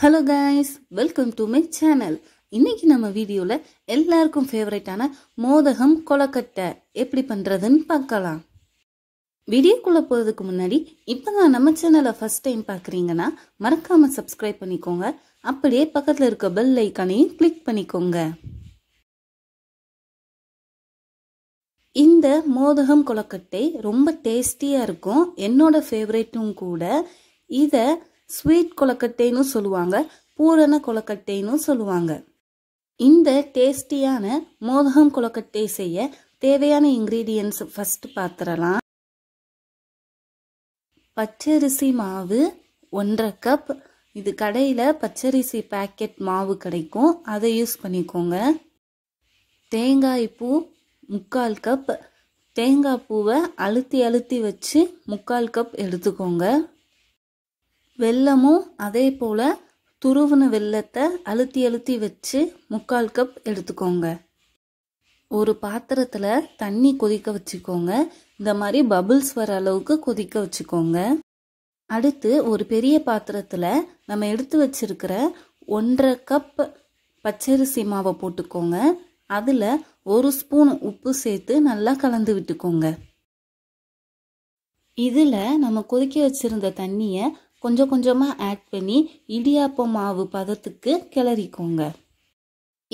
hello guys welcome to my channel இன்னைக்கு நம்ம வீடியோவில் எல்லாருக்கும் ஃபேவரட்டான மோதகம் கொலக்கட்டை எப்படி பண்ணுறதுன்னு பார்க்கலாம் வீடியோக்குள்ளே போகிறதுக்கு முன்னாடி இப்போ தான் நம்ம சேனலை ஃபஸ்ட் டைம் பார்க்குறீங்கன்னா மறக்காமல் சப்ஸ்கிரைப் பண்ணிக்கோங்க அப்படியே பக்கத்தில் இருக்க பெல் ஐக்கானையும் கிளிக் பண்ணிக்கோங்க இந்த மோதகம் கொலக்கட்டை ரொம்ப டேஸ்டியாக இருக்கும் என்னோட ஃபேவரேட்டும் கூட இதை ஸ்வீட் கொலக்கட்டைன்னு சொல்லுவாங்க பூரண கொலக்கட்டைன்னு சொல்லுவாங்க இந்த டேஸ்டியான மோதகம் கொலக்கட்டை செய்ய தேவையான இன்க்ரீடியன்ஸ் ஃபஸ்ட்டு பார்த்துடலாம் பச்சரிசி மாவு ஒன்றரை கப் இது கடையில் பச்சரிசி பேக்கெட் மாவு கிடைக்கும் அதை யூஸ் பண்ணிக்கோங்க தேங்காய் பூ முக்கால் கப் தேங்காய் பூவை அழுத்தி அழுத்தி வச்சு முக்கால் கப் எடுத்துக்கோங்க வெல்லமும் அதே போல் துருவின வெல்லத்தை அழுத்தி அழுத்தி வச்சு முக்கால் கப் எடுத்துக்கோங்க ஒரு பாத்திரத்தில் தண்ணி கொதிக்க வச்சுக்கோங்க இந்த மாதிரி பபுள்ஸ் வர அளவுக்கு கொதிக்க வச்சுக்கோங்க அடுத்து ஒரு பெரிய பாத்திரத்தில் நம்ம எடுத்து வச்சிருக்கிற ஒன்றரை கப் பச்சரிசி மாவை போட்டுக்கோங்க அதில் ஒரு ஸ்பூன் உப்பு சேர்த்து நல்லா கலந்து விட்டுக்கோங்க இதில் நம்ம கொதிக்க வச்சுருந்த தண்ணியை கொஞ்சம் கொஞ்சமாக ஆட் பண்ணி இடியாப்ப மாவு பதத்துக்கு கிளறிக்கோங்க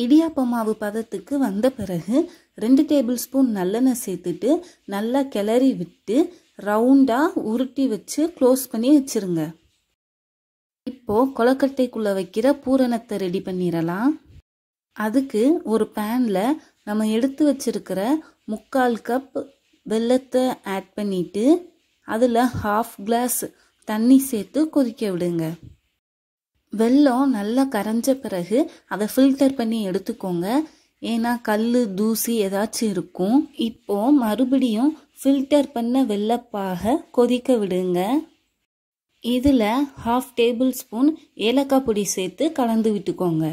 இடியாப்ப மாவு பதத்துக்கு வந்த பிறகு ரெண்டு டேபிள் ஸ்பூன் நல்லெண்ணெய் சேர்த்துட்டு நல்லா கிளறி விட்டு ரவுண்டாக உருட்டி வச்சு க்ளோஸ் பண்ணி வச்சுருங்க இப்போது கொலக்கட்டைக்குள்ளே வைக்கிற பூரணத்தை ரெடி பண்ணிடலாம் அதுக்கு ஒரு பேனில் நம்ம எடுத்து வச்சுருக்கிற முக்கால் கப் வெள்ளத்தை ஆட் பண்ணிவிட்டு அதில் ஹாஃப் கிளாஸ் தண்ணி சேர்த்து கொதிக்க விடுங்க வெள்ளம் நல்லா கரைஞ்ச பிறகு அதை ஃபில்டர் பண்ணி எடுத்துக்கோங்க ஏன்னா கல் தூசி ஏதாச்சும் இருக்கும் இப்போ மறுபடியும் ஃபில்டர் பண்ண வெள்ளப்பாக கொதிக்க விடுங்க இதில் ஹாஃப் டேபிள் ஸ்பூன் ஏலக்காய் பொடி சேர்த்து கலந்து விட்டுக்கோங்க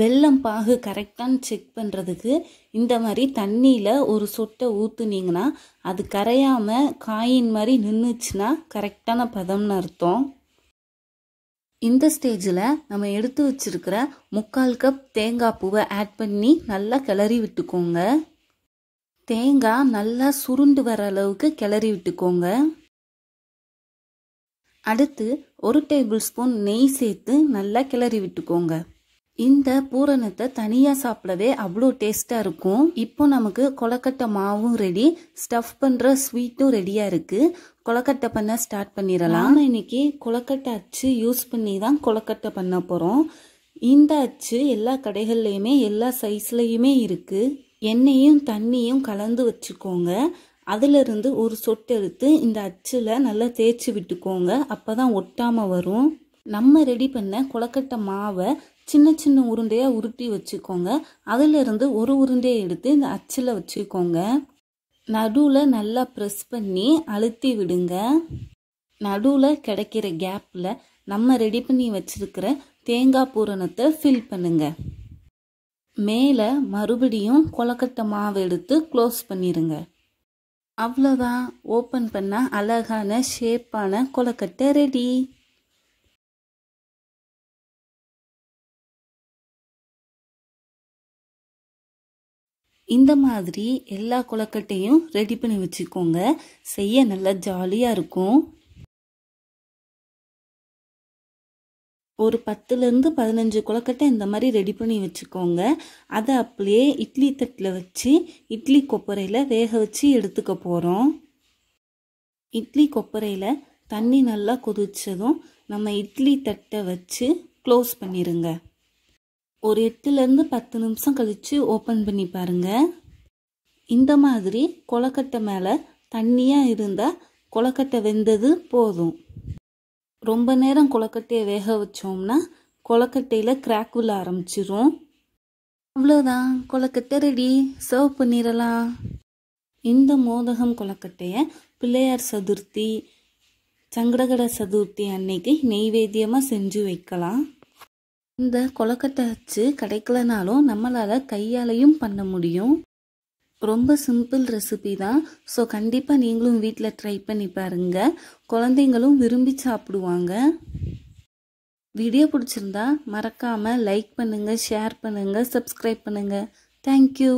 வெள்ளம் பாகு கரெக்டான்னு செக் பண்ணுறதுக்கு இந்த மாதிரி தண்ணியில் ஒரு சொட்டை ஊற்றுனீங்கன்னா அது கரையாமல் காயின் மாதிரி நின்றுச்சுன்னா கரெக்டான பதம்னு அர்த்தம் இந்த ஸ்டேஜில் நம்ம எடுத்து வச்சுருக்கிற முக்கால் கப் தேங்காய் பூவை ஆட் பண்ணி நல்லா கிளறி விட்டுக்கோங்க தேங்காய் நல்லா சுருண்டு வர அளவுக்கு கிளறி விட்டுக்கோங்க அடுத்து ஒரு டேபிள் ஸ்பூன் நெய் சேர்த்து நல்லா கிளறி விட்டுக்கோங்க இந்த பூரணத்தை தனியாக சாப்பிடவே அவ்வளோ டேஸ்ட்டாக இருக்கும் இப்போ நமக்கு கொலக்கட்டை மாவும் ரெடி ஸ்டஃப் பண்ணுற ஸ்வீட்டும் ரெடியாக இருக்குது கொலக்கட்டை பண்ண ஸ்டார்ட் பண்ணிடலாம் நம்ம இன்றைக்கி கொலக்கட்டை அச்சு யூஸ் பண்ணி தான் கொலக்கட்டை பண்ண போகிறோம் இந்த அச்சு எல்லா கடைகள்லையுமே எல்லா சைஸ்லையுமே இருக்குது எண்ணெயும் தண்ணியும் கலந்து வச்சுக்கோங்க அதிலிருந்து ஒரு சொட்டு எடுத்து இந்த அச்சில் நல்லா தேய்ச்சி விட்டுக்கோங்க அப்போ தான் ஒட்டாமல் வரும் நம்ம ரெடி பண்ண கொலக்கட்டை மாவை சின்ன சின்ன உருண்டையாக உருட்டி வச்சுக்கோங்க அதிலிருந்து ஒரு உருண்டையை எடுத்து இந்த அச்சில் வச்சுக்கோங்க நடுவில் நல்லா ப்ரெஸ் பண்ணி அழுத்தி விடுங்க நடுவில் கிடைக்கிற கேப்பில் நம்ம ரெடி பண்ணி வச்சுருக்கிற தேங்காய் பூரணத்தை ஃபில் பண்ணுங்க மேலே மறுபடியும் கொலக்கட்டை மாவு எடுத்து க்ளோஸ் பண்ணிடுங்க அவ்வளோதான் ஓப்பன் பண்ணால் அழகான ஷேப்பான கொலக்கட்டை ரெடி இந்த மாதிரி எல்லா கொலக்கட்டையும் ரெடி பண்ணி வச்சுக்கோங்க செய்ய நல்லா ஜாலியாக இருக்கும் ஒரு பத்துலேருந்து பதினஞ்சு கொலக்கட்டை இந்த மாதிரி ரெடி பண்ணி வச்சுக்கோங்க அதை அப்படியே இட்லி தட்டில் வச்சு இட்லி கொப்பரையில் வேக வச்சு எடுத்துக்க போகிறோம் இட்லி கொப்பரையில் தண்ணி நல்லா கொதிச்சதும் நம்ம இட்லி தட்டை வச்சு க்ளோஸ் பண்ணிடுங்க ஒரு எட்டுலேருந்து பத்து நிமிஷம் கழித்து ஓப்பன் பண்ணி பாருங்கள் இந்த மாதிரி கொலக்கட்டை மேலே தண்ணியாக இருந்தால் கொலக்கட்டை வெந்தது போதும் ரொம்ப நேரம் கொலக்கட்டையை வேக வச்சோம்னா கொலக்கட்டையில் கிராக் விழ ஆரம்பிச்சிரும் அவ்வளோதான் கொலக்கட்டை ரெடி சர்வ் பண்ணிடலாம் இந்த மோதகம் கொலக்கட்டையை பிள்ளையார் சதுர்த்தி சங்கடகட சதுர்த்தி அன்னைக்கு நெய்வேத்தியமாக செஞ்சு வைக்கலாம் இந்த கொலக்கட்டை வச்சு கிடைக்கலனாலும் நம்மளால் கையாலையும் பண்ண முடியும் ரொம்ப சிம்பிள் ரெசிபி தான் ஸோ கண்டிப்பாக நீங்களும் வீட்டில் ட்ரை பண்ணி பாருங்கள் குழந்தைங்களும் விரும்பி சாப்பிடுவாங்க வீடியோ பிடிச்சிருந்தா மறக்காமல் லைக் பண்ணுங்கள் ஷேர் பண்ணுங்கள் சப்ஸ்கிரைப் பண்ணுங்கள் தேங்க்யூ